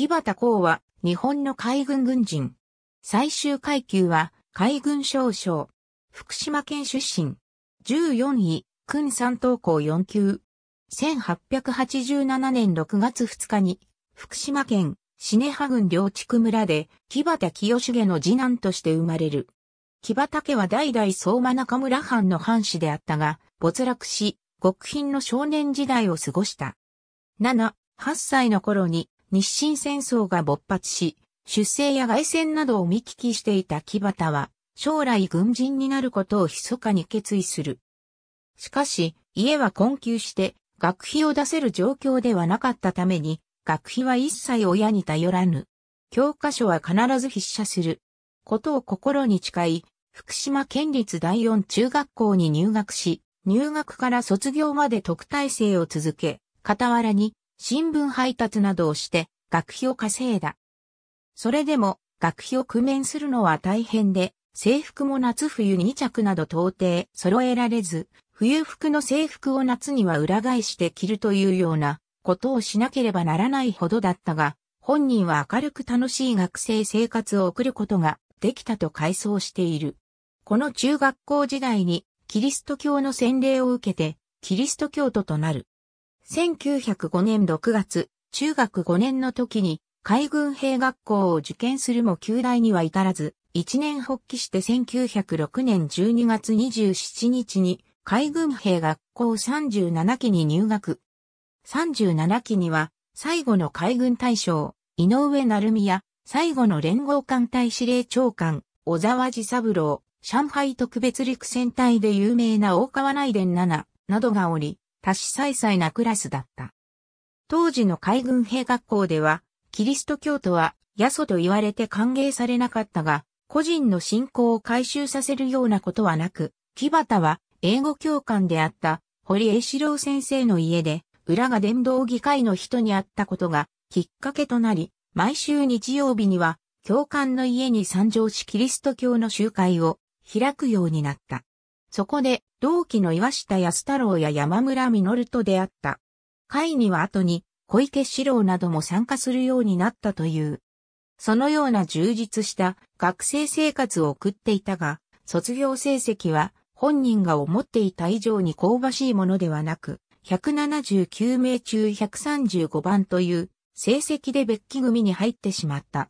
木端公は日本の海軍軍人。最終階級は海軍少将。福島県出身。14位、訓三等校4級。1887年6月2日に、福島県、シハ郡両地区村で、木端清重の次男として生まれる。木端家は代々相馬中村藩の藩士であったが、没落し、極貧の少年時代を過ごした。7、8歳の頃に、日清戦争が勃発し、出征や外戦などを見聞きしていた木端は、将来軍人になることを密かに決意する。しかし、家は困窮して、学費を出せる状況ではなかったために、学費は一切親に頼らぬ。教科書は必ず筆写する。ことを心に誓い、福島県立第四中学校に入学し、入学から卒業まで特待生を続け、傍らに新聞配達などをして学費を稼いだ。それでも学費を工面するのは大変で、制服も夏冬2着など到底揃えられず、冬服の制服を夏には裏返して着るというようなことをしなければならないほどだったが、本人は明るく楽しい学生生活を送ることができたと回想している。この中学校時代にキリスト教の洗礼を受けて、キリスト教徒となる。1905年6月、中学5年の時に海軍兵学校を受験するも旧大には至らず、一年発起して1906年12月27日に海軍兵学校37期に入学。37期には最後の海軍大将、井上成美や最後の連合艦隊司令長官、小沢治三郎、上海特別陸戦隊で有名な大川内伝7などがおり、多子細々なクラスだった。当時の海軍兵学校では、キリスト教徒は、ヤソと言われて歓迎されなかったが、個人の信仰を回収させるようなことはなく、木端は英語教官であった堀江志郎先生の家で、裏が伝道議会の人に会ったことがきっかけとなり、毎週日曜日には教官の家に参上しキリスト教の集会を開くようになった。そこで、同期の岩下安太郎や山村実と出会った。会には後に、小池志郎なども参加するようになったという。そのような充実した学生生活を送っていたが、卒業成績は本人が思っていた以上に香ばしいものではなく、179名中135番という成績で別記組に入ってしまった。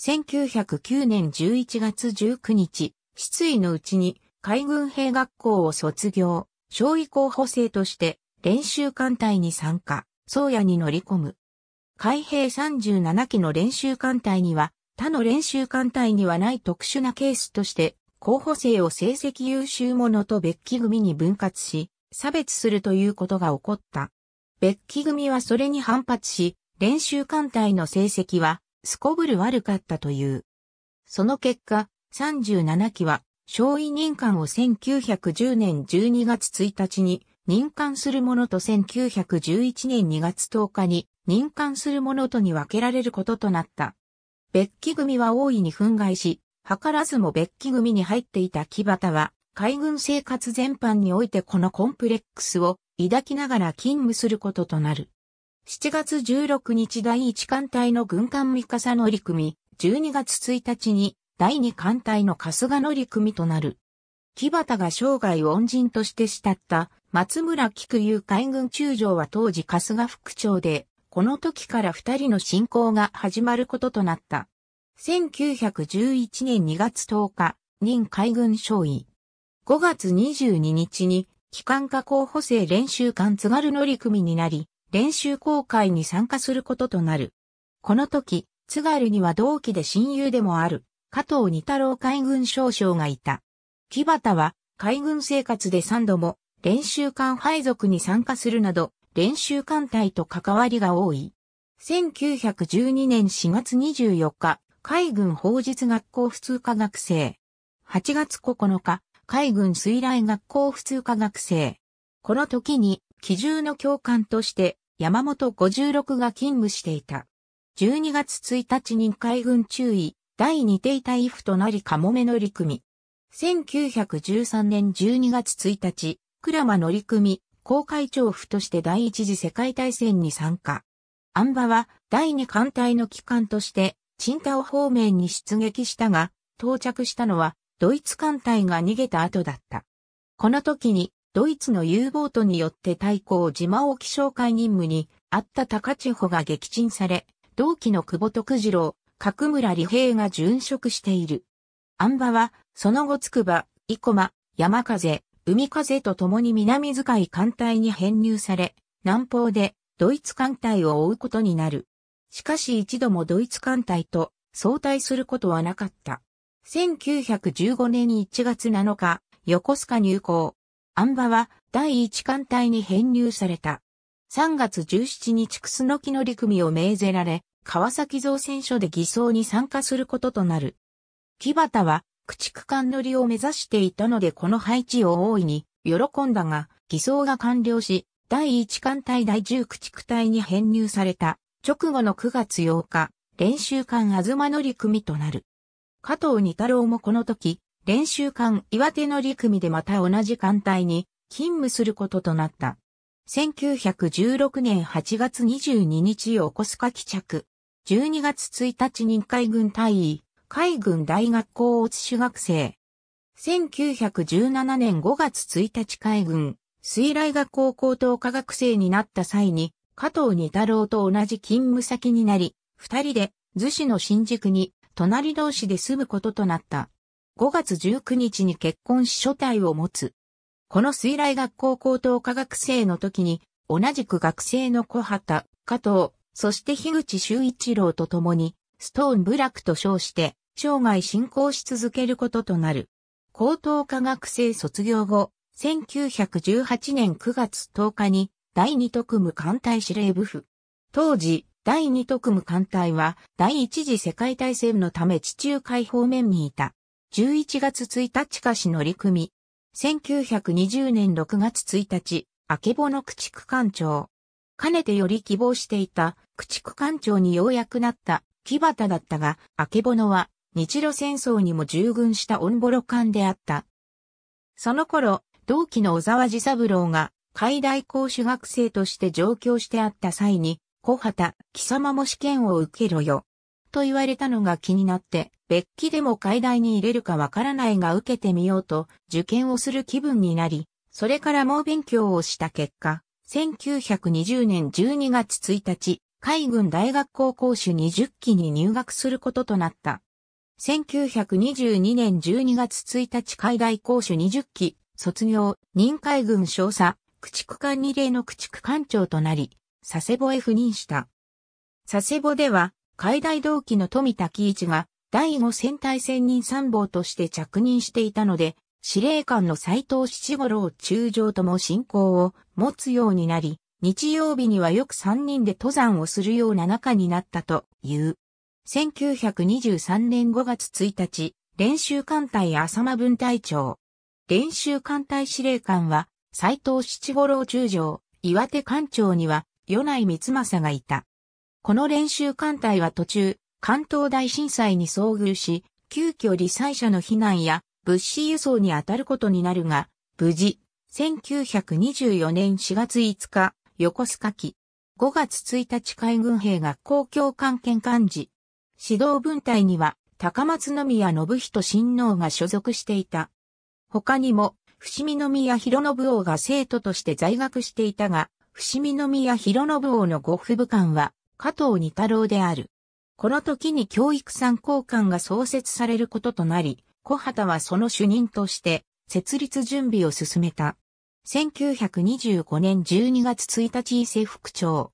1909年11月19日、失意のうちに海軍兵学校を卒業、小尉候補生として練習艦隊に参加、宗谷に乗り込む。海兵37機の練習艦隊には、他の練習艦隊にはない特殊なケースとして、候補生を成績優秀者と別機組に分割し、差別するということが起こった。別機組はそれに反発し、練習艦隊の成績は、すこぶる悪かったという。その結果、37機は小委任官を1910年12月1日に任官する者と1911年2月10日に任官する者とに分けられることとなった。別期組は大いに憤慨し、図らずも別期組に入っていた木端は、海軍生活全般においてこのコンプレックスを抱きながら勤務することとなる。7月16日第1艦隊の軍艦三笠乗組、12月1日に第二艦隊の春日乗組となる。木端が生涯恩人として慕った松村菊友海軍中将は当時春日副長で、この時から二人の進行が始まることとなった。1911年2月10日、任海軍少尉。5月22日に、機関化候補生練習艦津軽乗組になり、練習公開に参加することとなる。この時、津軽には同期で親友でもある、加藤二太郎海軍少将がいた。木端は海軍生活で3度も練習艦配属に参加するなど練習艦隊と関わりが多い。1912年4月24日、海軍法術学校普通科学生。8月9日、海軍水雷学校普通科学生。この時に、機銃の教官として山本56が勤務していた。12月1日に海軍注意、第二艇隊府となりかもめ乗組。1913年12月1日、鞍馬乗組、公会長府として第一次世界大戦に参加。アンバは第二艦隊の機関として、チンタオ方面に出撃したが、到着したのは、ドイツ艦隊が逃げた後だった。この時に、ドイツの U ボートによって対抗島沖哨戒任務にあった高千穂が撃沈され、同期の久保徳次郎、角村利平が殉職している。安場は、その後筑波、生駒、山風、海風と共に南遣い艦隊に編入され、南方でドイツ艦隊を追うことになる。しかし一度もドイツ艦隊と相対することはなかった。1915年1月7日、横須賀入港。安場は第一艦隊に編入された。3月17日クスノキの陸組を命ぜられ、川崎造船所で偽装に参加することとなる。木端は、駆逐艦乗りを目指していたのでこの配置を大いに喜んだが、偽装が完了し、第1艦隊第10駆逐隊に編入された直後の9月8日、練習艦あずま乗り組となる。加藤二太郎もこの時、練習艦岩手乗り組でまた同じ艦隊に勤務することとなった。1916年8月22日を起こすか帰着。12月1日任海軍隊員、海軍大学校落主学生。1917年5月1日海軍、水雷学校高等科学生になった際に、加藤二太郎と同じ勤務先になり、二人で、逗子の新宿に、隣同士で住むこととなった。5月19日に結婚し初体を持つ。この水雷学校高等科学生の時に、同じく学生の小畑、加藤、そして樋口修一郎と共に、ストーン部落と称して、生涯進行し続けることとなる。高等科学生卒業後、1918年9月10日に第二特務艦隊司令部府。当時、第二特務艦隊は第一次世界大戦のため地中海方面にいた。11月1日下し乗組。1920年6月1日、明けぼの駆逐艦長。かねてより希望していた駆逐艦長にようやくなった木端だったが、あけぼのは日露戦争にも従軍したオンボロ艦であった。その頃、同期の小沢治三郎が海大校主学生として上京してあった際に、小畑、貴様も試験を受けろよ。と言われたのが気になって、別期でも海大に入れるかわからないが受けてみようと、受験をする気分になり、それから猛勉強をした結果、1920年12月1日、海軍大学校講師20期に入学することとなった。1922年12月1日海大講師20期、卒業、任海軍少佐、駆逐艦2例の駆逐艦長となり、佐世保へ赴任した。佐世保では、海大同期の富田喜一が、第5戦隊戦任参謀として着任していたので、司令官の斎藤七五郎中将とも信仰を持つようになり、日曜日にはよく三人で登山をするような仲になったという。1923年5月1日、練習艦隊浅間分隊長。練習艦隊司令官は、斎藤七五郎中将、岩手艦長には、与内光政がいた。この練習艦隊は途中、関東大震災に遭遇し、急遽罹災者の避難や物資輸送に当たることになるが、無事、1924年4月5日、横須賀機。5月1日海軍兵が公共関係幹事。指導分隊には、高松宮信人親王が所属していた。他にも、伏見宮広信王が生徒として在学していたが、伏見宮広信王のご父部官は、加藤二太郎である。この時に教育参考官が創設されることとなり、小畑はその主任として、設立準備を進めた。1925年12月1日伊勢副長。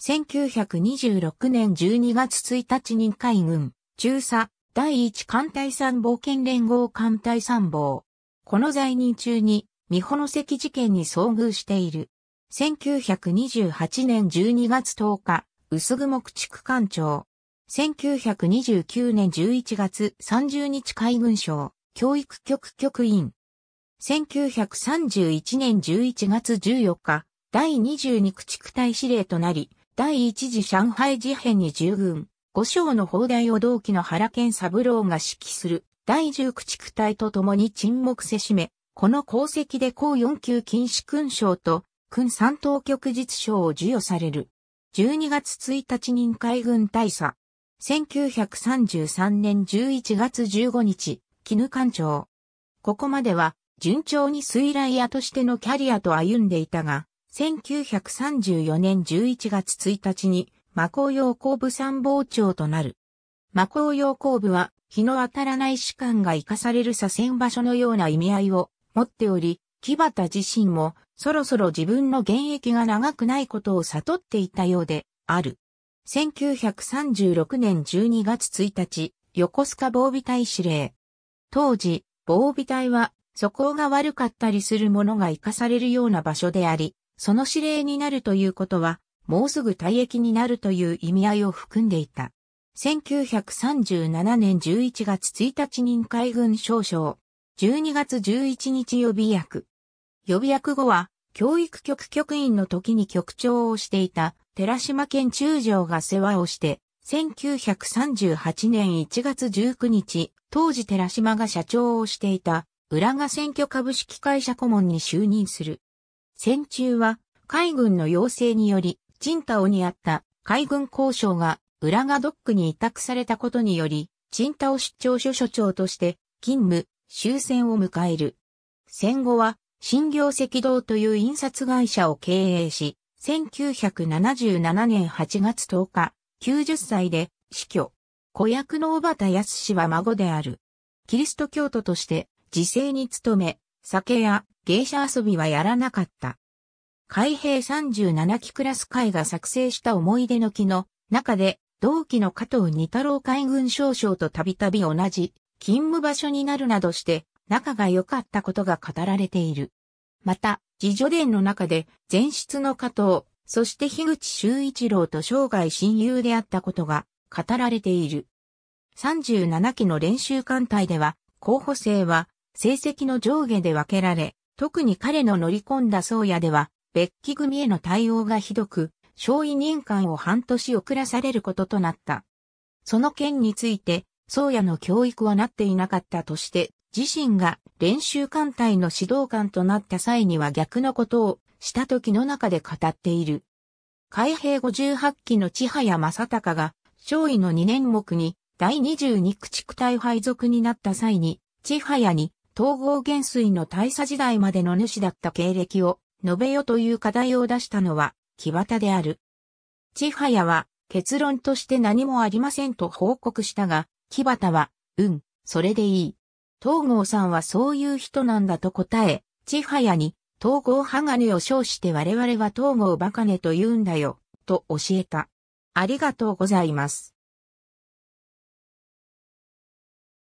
1926年12月1日任海軍、中佐、第一艦隊参謀兼連合艦隊参謀。この在任中に、三保関事件に遭遇している。1928年12月10日、薄雲駆逐艦長。1929年11月30日海軍省教育局局員。1931年11月14日、第22駆逐隊司令となり、第一次上海事変に従軍。五章の砲台を同期の原健三郎が指揮する第十駆逐隊と共に沈黙せしめ、この功績で高4級禁止勲章と勲三等局実章を授与される。12月1日任海軍大佐、1933年11月15日、絹館長。ここまでは、順調に水来屋としてのキャリアと歩んでいたが、1934年11月1日に、魔法用工部参謀長となる。魔法用工部は、日の当たらない士官が生かされる左遷場所のような意味合いを持っており、木端自身もそろそろ自分の現役が長くないことを悟っていたようである。1936年12月1日、横須賀防備隊司令。当時、防備隊は、素行が悪かったりする者が生かされるような場所であり、その司令になるということは、もうすぐ退役になるという意味合いを含んでいた。1937年11月1日任海軍少将。12月11日予備役。予備役後は、教育局局員の時に局長をしていた寺島県中将が世話をして、1938年1月19日、当時寺島が社長をしていた、浦賀選挙株式会社顧問に就任する。戦中は、海軍の要請により、陳太夫にあった海軍交渉が浦賀ドックに委託されたことにより、陳太夫出張所所長として勤務、終戦を迎える。戦後は、新業赤道という印刷会社を経営し、1977年8月10日、90歳で死去。子役の小畑康は孫である。キリスト教徒として自制に努め、酒や芸者遊びはやらなかった。海兵37期クラス会が作成した思い出の木の中で同期の加藤二太郎海軍少将とたびたび同じ勤務場所になるなどして仲が良かったことが語られている。また、自叙伝の中で前室の加藤、そして樋口修一郎と生涯親友であったことが語られている。37期の練習艦隊では、候補生は成績の上下で分けられ、特に彼の乗り込んだ宗谷では、別機組への対応がひどく、小委任官を半年遅らされることとなった。その件について、宗谷の教育はなっていなかったとして自身が練習艦隊の指導官となった際には逆のことをした時の中で語っている。海兵58期の千早正隆が、勝尉の2年目に第22駆逐隊配属になった際に、千早に統合元帥の大佐時代までの主だった経歴を述べよという課題を出したのは、木端である。千早は結論として何もありませんと報告したが、木端は、うん、それでいい。東郷さんはそういう人なんだと答え、千早に、東郷鋼を称して我々は東郷バカネと言うんだよ、と教えた。ありがとうございます。